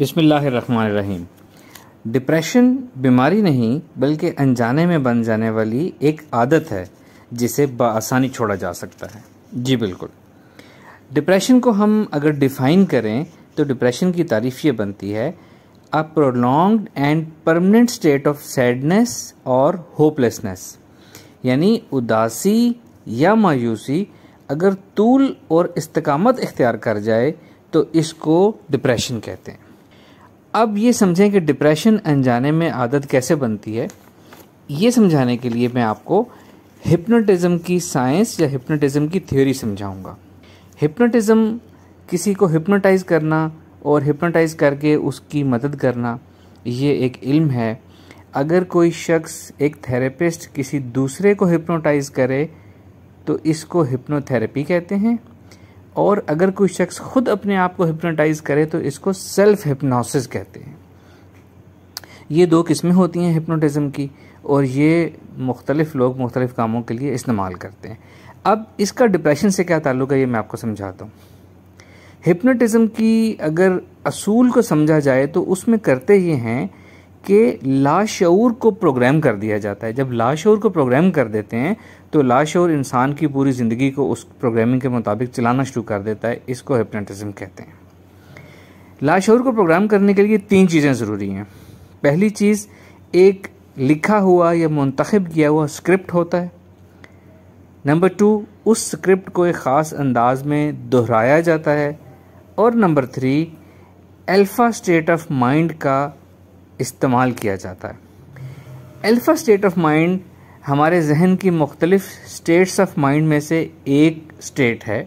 बिसमीम डिप्रेशन बीमारी नहीं बल्कि अनजाने में बन जाने वाली एक आदत है जिसे बसानी छोड़ा जा सकता है जी बिल्कुल डिप्रेशन को हम अगर डिफ़ाइन करें तो डिप्रेशन की तारीफ ये बनती है a prolonged and permanent state of sadness और होपलेसनेस यानी उदासी या मायूसी अगर तूल और इस्तकामत इख्तियार कर जाए तो इसको डिप्रेशन कहते हैं अब ये समझें कि डिप्रेशन अनजाने में आदत कैसे बनती है ये समझाने के लिए मैं आपको हिप्नोटिज्म की साइंस या हिप्नोटिज्म की थ्योरी समझाऊंगा हिप्नोटिज्म किसी को हिप्नोटाइज़ करना और हिप्नोटाइज़ करके उसकी मदद करना ये एक इल्म है अगर कोई शख्स एक थेरेपिस्ट किसी दूसरे को हिप्नोटाइज़ करे तो इसको हिप्नोथेरेपी कहते हैं और अगर कोई शख्स खुद अपने आप को हिप्नोटाइज़ करे तो इसको सेल्फ हिप्नोसिस कहते हैं ये दो किस्में होती हैं हिप्नोटिज्म की और ये मुख्तलिफ़ लोग मुख्तलिफ़ कामों के लिए इस्तेमाल करते हैं अब इसका डिप्रेशन से क्या ताल्लुक है ये मैं आपको समझाता हूँ हिप्नोटिज्म की अगर असूल को समझा जाए तो उसमें करते ये हैं कि लाशूर को प्रोग्राम कर दिया जाता है जब लाशूर को प्रोग्राम कर देते हैं तो लाशोर इंसान की पूरी ज़िंदगी को उस प्रोग्रामिंग के मुताबिक चलाना शुरू कर देता है इसको हिप्नेटिज्म कहते हैं लाशोर को प्रोग्राम करने के लिए तीन चीज़ें ज़रूरी हैं पहली चीज़ एक लिखा हुआ या मंतखब किया हुआ स्क्रिप्ट होता है नंबर टू उस स्क्रिप्ट को एक ख़ास अंदाज में दोहराया जाता है और number three alpha state of mind का इस्तेमाल किया जाता है अल्फ़ा स्टेट ऑफ माइंड हमारे जहन की मुख्तलिफ स्टेट्स ऑफ माइंड में से एक स्टेट है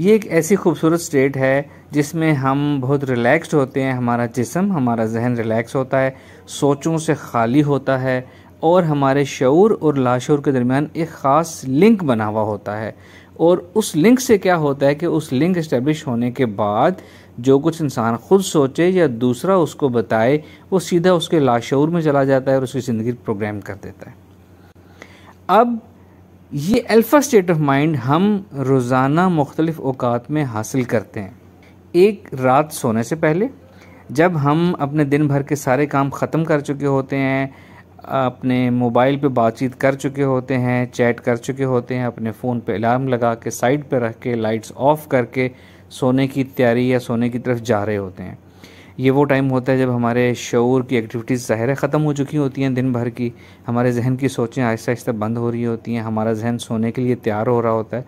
ये एक ऐसी खूबसूरत स्टेट है जिसमें हम बहुत रिलैक्स्ड होते हैं हमारा जिसम हमारा जहन रिलैक्स होता है सोचों से खाली होता है और हमारे शूर और लाशूर के दरमियान एक ख़ास लिंक बना हुआ होता है और उस लिंक से क्या होता है कि उस लिंक इस्टेब्लिश होने के बाद जो कुछ इंसान खुद सोचे या दूसरा उसको बताए वो सीधा उसके लाशूर में चला जाता है और उसकी ज़िंदगी प्रोग्राम कर देता है अब ये अल्फ़ा स्टेट ऑफ माइंड हम रोज़ाना मुख्तलिफ़ अवकात में हासिल करते हैं एक रात सोने से पहले जब हम अपने दिन भर के सारे काम ख़त्म कर चुके होते हैं अपने मोबाइल पे बातचीत कर चुके होते हैं चैट कर चुके होते हैं अपने फ़ोन पे अलार्म लगा के साइड पे रख के लाइट्स ऑफ करके सोने की तैयारी या सोने की तरफ जा रहे होते हैं ये वो टाइम होता है जब हमारे शौर की एक्टिविटीज़ ज़ाहिर ख़त्म हो चुकी होती हैं दिन भर की हमारे जहन की सोचें आहिस्ता आहिस्ता बंद हो रही होती हैं हमारा जहन सोने के लिए तैयार हो रहा होता है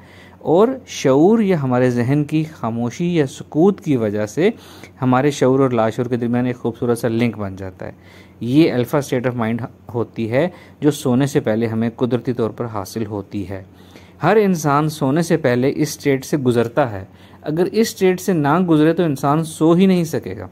और शूर या हमारे जहन की खामोशी या सकूत की वजह से हमारे शूर और लाशूर के दरमियान एक खूबसूरत सा लिंक बन जाता है ये अल्फ़ा स्टेट ऑफ माइंड होती है जो सोने से पहले हमें कुदरती तौर पर हासिल होती है हर इंसान सोने से पहले इस स्टेट से गुज़रता है अगर इस स्टेट से ना गुज़रे तो इंसान सो ही नहीं सकेगा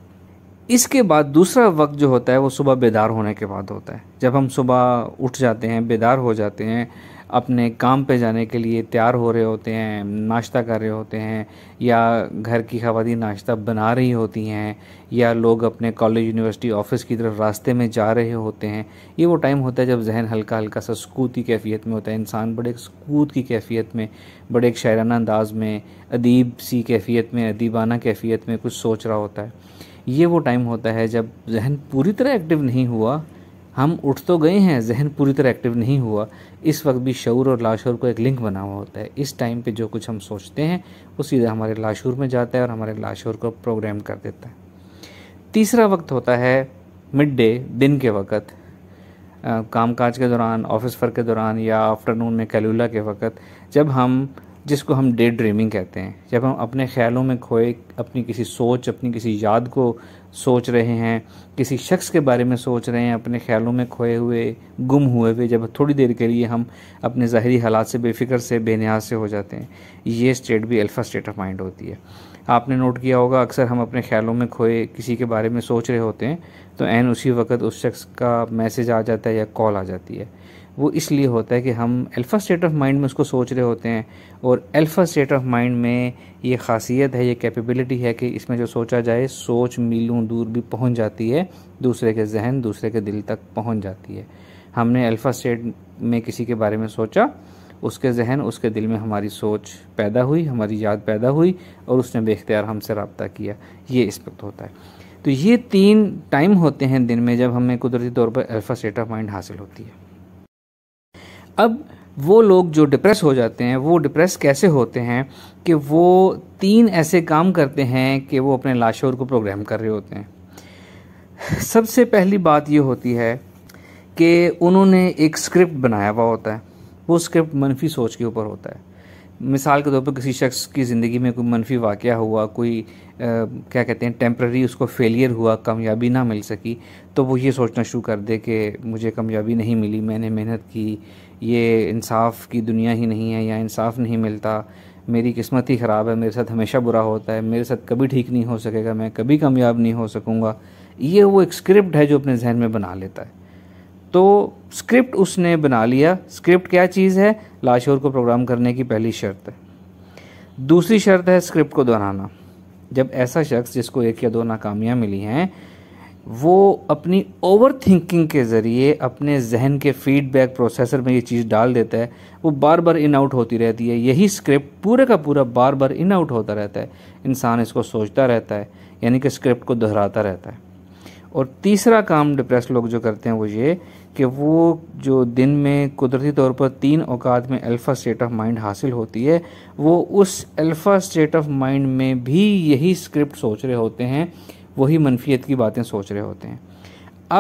इसके बाद दूसरा वक्त जो होता है वो सुबह बेदार होने के बाद होता है जब हम सुबह उठ जाते हैं बेदार हो जाते हैं अपने काम पे जाने के लिए तैयार हो रहे होते हैं नाश्ता कर रहे होते हैं या घर की खवादी नाश्ता बना रही होती हैं या लोग अपने कॉलेज यूनिवर्सिटी ऑफिस की तरफ रास्ते में जा रहे होते हैं ये वो टाइम होता है जब जहन हल्का हल्का सा सकूत की कैफियत में होता है इंसान बड़े सकूत की कैफियत में बड़े एक शायराना अंदाज में अदीब सी कैफियत में अदीबाना कैफियत में कुछ सोच रहा होता है ये वो टाइम होता है जब जहन पूरी तरह एक्टिव नहीं हुआ हम उठ तो गए हैं जहन पूरी तरह एक्टिव नहीं हुआ इस वक्त भी शूर और लाशूर को एक लिंक बना हुआ होता है इस टाइम पे जो कुछ हम सोचते हैं वो सीधा हमारे लाशूर में जाता है और हमारे लाशूर को प्रोग्राम कर देता है तीसरा वक्त होता है मिड डे दिन के वक्त कामकाज के दौरान ऑफिस वर्क के दौरान या आफ्टरनून में कैलूला के वक्त जब हम जिसको हम डे ड्रीमिंग कहते हैं जब हम अपने ख्यालों में खोए अपनी किसी सोच अपनी किसी याद को सोच रहे हैं किसी शख्स के बारे में सोच रहे हैं अपने ख्यालों में खोए हुए गुम हुए हुए जब थोड़ी देर के लिए हम अपने ज़ाहरी हालात से बेफिक्र से बेनियाज से हो जाते हैं ये स्टेट भी अल्फ़ा स्टेट ऑफ माइंड होती है आपने नोट किया होगा अक्सर हम अपने ख्यालों में खोए किसी के बारे में सोच रहे होते हैं तो एन उसी वक्त उस शख्स का मैसेज आ जाता है या कॉल आ जाती है वो इसलिए होता है कि हम अल्फ़ा स्टेट ऑफ माइंड में उसको सोच रहे होते हैं और अल्फ़ा स्टेट ऑफ माइंड में ये खासियत है ये कैपेबिलिटी है कि इसमें जो सोचा जाए सोच मीलों दूर भी पहुंच जाती है दूसरे के जहन दूसरे के दिल तक पहुंच जाती है हमने अल्फ़ा स्टेट में किसी के बारे में सोचा उसके जहन उसके दिल में हमारी सोच पैदा हुई हमारी याद पैदा हुई और उसने बेख्तियार हमसे रबता किया ये इस वक्त होता है तो ये तीन टाइम होते हैं दिन में जब हमें कुदरती तौर पर अल्फ़ा स्टेट ऑफ माइंड हासिल होती है अब वो लोग जो डिप्रेस हो जाते हैं वो डिप्रेस कैसे होते हैं कि वो तीन ऐसे काम करते हैं कि वो अपने लाशोर को प्रोग्राम कर रहे होते हैं सबसे पहली बात ये होती है कि उन्होंने एक स्क्रिप्ट बनाया हुआ होता है वो स्क्रिप्ट मनफी सोच के ऊपर होता है मिसाल के तौर पर किसी शख्स की ज़िंदगी में कोई मनफी वाक़ हुआ कोई आ, क्या कहते हैं टेम्प्ररी उसको फेलियर हुआ कामयाबी ना मिल सकी तो वो ये सोचना शुरू कर दे कि मुझे कामयाबी नहीं मिली मैंने मेहनत की ये इंसाफ की दुनिया ही नहीं है या इंसाफ नहीं मिलता मेरी किस्मत ही ख़राब है मेरे साथ हमेशा बुरा होता है मेरे साथ कभी ठीक नहीं हो सकेगा मैं कभी कामयाब नहीं हो सकूँगा ये वो एक स्क्रिप्ट है जो अपने जहन में बना लेता है तो स्क्रिप्ट उसने बना लिया स्क्रिप्ट क्या चीज़ है लाशोर को प्रोग्राम करने की पहली शर्त है दूसरी शर्त है स्क्रिप्ट को दोहराना जब ऐसा शख्स जिसको एक या दो नाकामियाँ मिली हैं वो अपनी ओवर थिंकिंग के ज़रिए अपने जहन के फीडबैक प्रोसेसर में ये चीज़ डाल देता है वो बार बार इन आउट होती रहती है यही स्क्रिप्ट पूरे का पूरा बार बार इन आउट होता रहता है इंसान इसको सोचता रहता है यानी कि स्क्रिप्ट को दोहराता रहता है और तीसरा काम डिप्रेस लोग जो करते हैं वो ये कि वो जो दिन में कुदरती तौर पर तीन औकात में अल्फ़ा स्टेट ऑफ माइंड हासिल होती है वो उस अल्फ़ा स्टेट ऑफ माइंड में भी यही स्क्रिप्ट सोच रहे होते हैं वही मनफियत की बातें सोच रहे होते हैं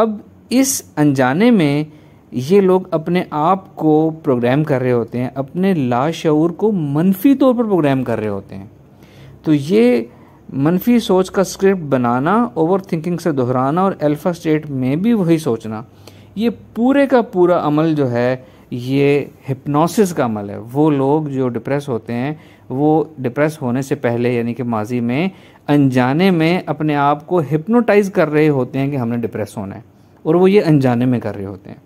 अब इस अनजाने में ये लोग अपने आप को प्रोग्राम कर रहे होते हैं अपने लाशूर को मनफी तौर पर प्रोग्राम कर रहे होते हैं तो ये मनफी सोच का स्क्रिप्ट बनाना ओवर थिंकिंग से दोहराना और अल्फ़ा स्टेट में भी वही सोचना ये पूरे का पूरा अमल जो है ये हिप्नोसिस का अमल है वो लोग जो डिप्रेस होते हैं वो डिप्रेस होने से पहले यानी कि माजी में अनजाने में अपने आप को हिप्नोटाइज कर रहे होते हैं कि हमने डिप्रेस होना है और वो ये अनजाने में कर रहे होते हैं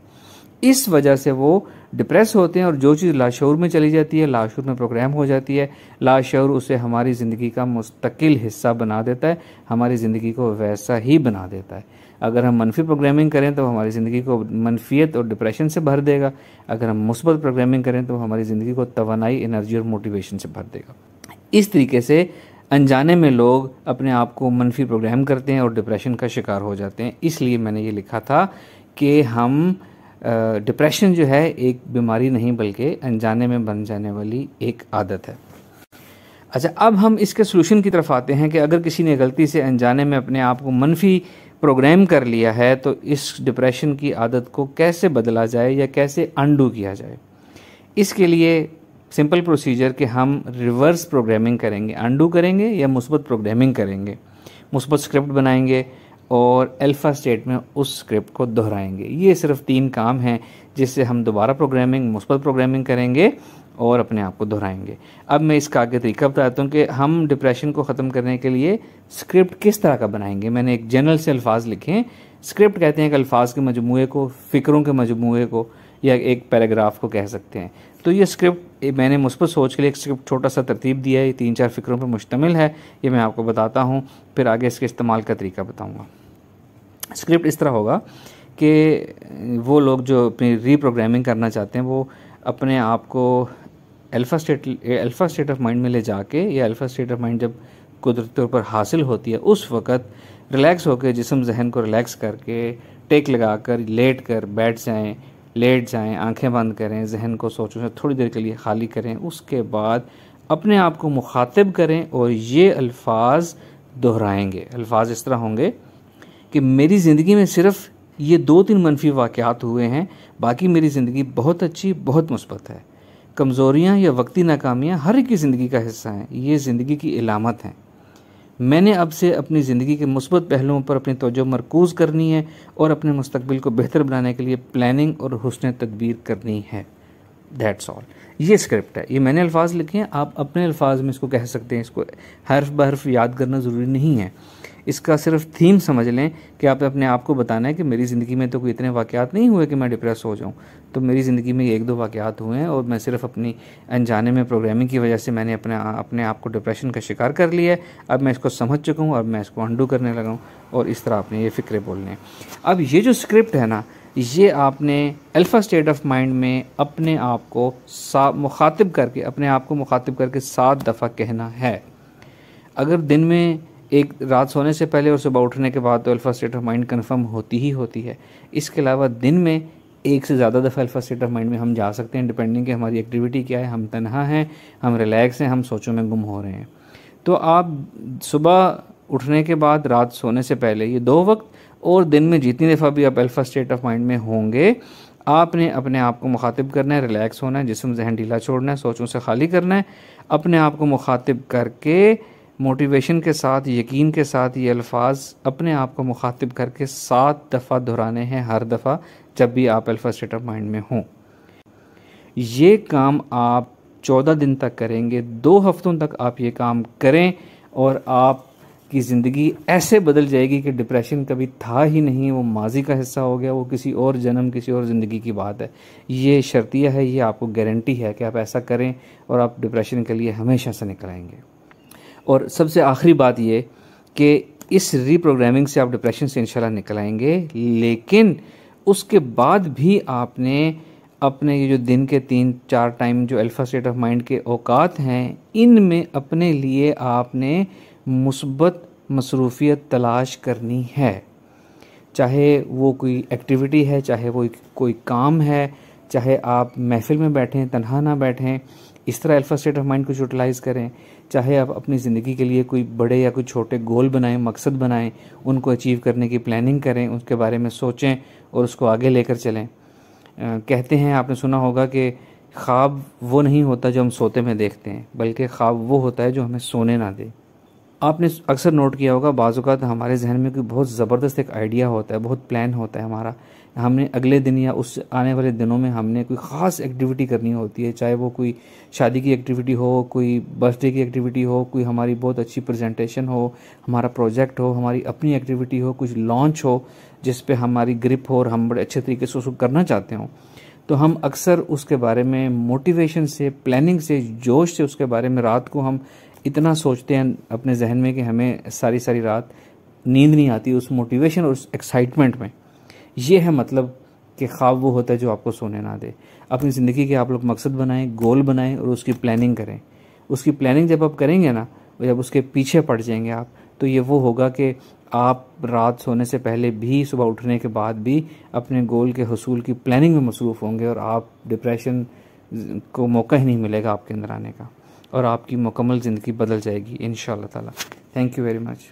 इस वजह से वो डिप्रेस होते हैं और जो चीज़ लाशूर में चली जाती है लाशूर में प्रोग्राम हो जाती है लाशौर उसे हमारी ज़िंदगी का मुस्तकिल हिस्सा बना देता है हमारी ज़िंदगी को वैसा ही बना देता है अगर हम मनफी प्रोग्रामिंग करें तो हमारी ज़िंदगी को मनफियत और डिप्रेशन से भर देगा अगर हम मुस्बत प्रोग्रामिंग करें तो हमारी ज़िंदगी को तोानाई एनर्जी और मोटिवेशन से भर देगा इस तरीके से अनजाने में लोग अपने आप को मनफी प्रोग्राम करते हैं और डिप्रेशन का शिकार हो जाते हैं इसलिए मैंने ये लिखा था कि हम डिप्रेशन जो है एक बीमारी नहीं बल्कि अनजाने में बन जाने वाली एक आदत है अच्छा अब हम इसके सोल्यूशन की तरफ आते हैं कि अगर किसी ने गलती से अनजाने में अपने आप को मनफी प्रोग्राम कर लिया है तो इस डिप्रेशन की आदत को कैसे बदला जाए या कैसे अनडू किया जाए इसके लिए सिंपल प्रोसीजर कि हम रिवर्स प्रोग्रामिंग करेंगे अनडू करेंगे या मुस्बत प्रोग्रामिंग करेंगे मुस्बत स्क्रिप्ट बनाएंगे और अल्फ़ा स्टेट में उस स्क्रिप्ट को दोहराएंगे ये सिर्फ तीन काम हैं जिससे हम दोबारा प्रोग्रामिंग मुस्बत प्रोग्रामिंग करेंगे और अपने आप को दोहराएंगे अब मैं इसका आगे तरीका बताता हूँ कि हम डिप्रेशन को ख़त्म करने के लिए स्क्रिप्ट किस तरह का बनाएंगे मैंने एक जनरल से अल्फाज लिखे हैं स्क्रिप्ट कहते हैं कि अल्फाज के मजमू को फ़िक्रों के मजमू को या एक पैराग्राफ को कह सकते हैं तो ये स्क्रिप्ट मैंने मुस्बत सोच के लिए एक स्क्रिप्ट छोटा सा तरतीब दिया है ये तीन चार फ़िक्रों पर मुश्तमिल है ये मैं आपको बताता हूँ फिर आगे इसके इस्तेमाल का तरीका बताऊँगा स्क्रिप्ट इस तरह होगा कि वो लोग जो अपनी रीप्रोग्रामिंग करना चाहते हैं वो अपने आप को alpha state alpha state of mind में ले जाके या अल्फ़ा स्टेट ऑफ माइंड जब कुदरती तौर पर हासिल होती है उस वक़्त रिलैक्स होकर जिसम जहन को रिलैक्स करके टेक लगा कर लेट कर बैठ जाएँ लेट जाएँ आँखें बंद करें जहन को सोचों से थोड़ी देर के लिए खाली करें उसके बाद अपने आप को मुखातिब करें और ये अल्फाज दोहराएंगे अल्फाज इस तरह होंगे कि मेरी ज़िंदगी में सिर्फ ये दो तीन मनफी वाक़ात हुए हैं बाकी मेरी ज़िंदगी बहुत अच्छी बहुत मुस्बत है कमज़ोरियाँ या वक्ती नाकामियाँ हर एक की ज़िंदगी का हिस्सा हैं ये ज़िंदगी की इलामत हैं मैंने अब से अपनी ज़िंदगी के मुस्बत पहलुओं पर अपनी तोजो मरकूज़ करनी है और अपने मुस्तबिल को बेहतर बनाने के लिए प्लानिंग और हसन तदबीर करनी है दैट्स ऑल ये स्क्रिप्ट है ये मैंने अल्फाज लिखे हैं आप अपने अल्फाज में इसको कह सकते हैं इसको हर्फ बहर्फ याद करना ज़रूरी नहीं है इसका सिर्फ थीम समझ लें कि आप अपने आप को बताना है कि मेरी ज़िंदगी में तो कोई इतने वाक़ात नहीं हुए कि मैं डिप्रेस हो जाऊँ तो मेरी ज़िंदगी में एक दो वाक़ात हुए हैं और मैं सिर्फ अपनी अनजाने में प्रोग्रामिंग की वजह से मैंने अपने अपने आप को डिप्रेशन का शिकार कर लिया है अब मैं इसको समझ चुका हूँ अब मैं इसको अंडू करने लगा हूँ और इस तरह आपने ये फ़िक्रे बोलने हैं अब ये जो स्क्रिप्ट है ना ये आपने अल्फ़ा स्टेट ऑफ माइंड में अपने आप को सा मुखातिब करके अपने आप को मुखातिब करके सात दफ़ा कहना है अगर दिन में एक रात सोने से पहले और सुबह उठने के बाद तो alpha state of mind confirm होती ही होती है इसके अलावा दिन में एक से ज़्यादा दफ़ा अल्फ़ा स्टेट ऑफ माइंड में हम जा सकते हैं डिपेंडिंग कि हमारी एक्टिविटी क्या है हम तनहा हैं हम रिलैक्स हैं हम सोचों में गुम हो रहे हैं तो आप सुबह उठने के बाद रात सोने से पहले ये दो वक्त और दिन में जितनी दफ़ा भी आप अल्फ़ा स्टेट ऑफ माइंड में होंगे आपने अपने आप को मुखातिब करना है रिलैक्स होना है जिसम जहन ढीला छोड़ना है सोचों से खाली करना है अपने आप को मुखातिब करके मोटिवेशन के साथ यकीन के साथ ये अल्फाज अपने आप को मुखातिब करके सात दफ़ा दोहराने हैं हर दफ़ा जब भी आप अल्फ़ा स्टेट ऑफ माइंड में हों ये काम आप चौदह दिन तक करेंगे दो हफ्तों तक आप ये काम करें और आप की ज़िंदगी ऐसे बदल जाएगी कि डिप्रेशन कभी था ही नहीं वो माजी का हिस्सा हो गया वो किसी और जन्म किसी और ज़िंदगी की बात है ये शर्तिया है ये आपको गारंटी है कि आप ऐसा करें और आप डिप्रेशन के लिए हमेशा से निकल आएंगे और सबसे आखिरी बात ये कि इस रीप्रोग्रामिंग से आप डिप्रेशन से इंशाल्लाह निकल आएंगे लेकिन उसके बाद भी आपने अपने ये जो दिन के तीन चार टाइम जो अल्फ़ा स्टेट ऑफ माइंड के औकात हैं इनमें अपने लिए आपने मुसबत मसरूफियत तलाश करनी है चाहे वो कोई एक्टिविटी है चाहे वो कोई काम है चाहे आप महफिल में बैठें तनहा ना बैठें इस तरह अल्फ़ा स्टेट ऑफ माइंड को यूटिलाइज़ करें चाहे आप अपनी ज़िंदगी के लिए कोई बड़े या कोई छोटे गोल बनाएं मकसद बनाएं उनको अचीव करने की प्लानिंग करें उसके बारे में सोचें और उसको आगे लेकर चलें आ, कहते हैं आपने सुना होगा कि ख्वाब वो नहीं होता जो हम सोते में देखते हैं बल्कि ख्वाब वो होता है जो हमें सोने ना दे आपने अक्सर नोट किया होगा बाज़ात हमारे जहन में कोई बहुत ज़बरदस्त एक आइडिया होता है बहुत प्लान होता है हमारा हमने अगले दिन या उस आने वाले दिनों में हमने कोई ख़ास एक्टिविटी करनी होती है चाहे वो कोई शादी की एक्टिविटी हो कोई बर्थडे की एक्टिविटी हो कोई हमारी बहुत अच्छी प्रेजेंटेशन हो हमारा प्रोजेक्ट हो हमारी अपनी एक्टिविटी हो कुछ लॉन्च हो जिस पे हमारी ग्रिप हो और हम बड़े अच्छे तरीके से उसको करना चाहते हों तो हम अक्सर उसके बारे में मोटिवेशन से प्लानिंग से जोश से उसके बारे में रात को हम इतना सोचते हैं अपने जहन में कि हमें सारी सारी रात नींद नहीं आती उस मोटिवेशन और उस एक्साइटमेंट में ये है मतलब कि ख्वाब वो होता है जो आपको सोने ना दे अपनी ज़िंदगी के आप लोग मकसद बनाएं गोल बनाएं और उसकी प्लानिंग करें उसकी प्लानिंग जब आप करेंगे ना जब उसके पीछे पड़ जाएंगे आप तो ये वो होगा कि आप रात सोने से पहले भी सुबह उठने के बाद भी अपने गोल के हसूल की प्लानिंग में मसरूफ़ होंगे और आप डिप्रेशन को मौका ही नहीं मिलेगा आपके अंदर आने का और आपकी मुकम्मल ज़िंदगी बदल जाएगी इन ताला थैंक यू वेरी मच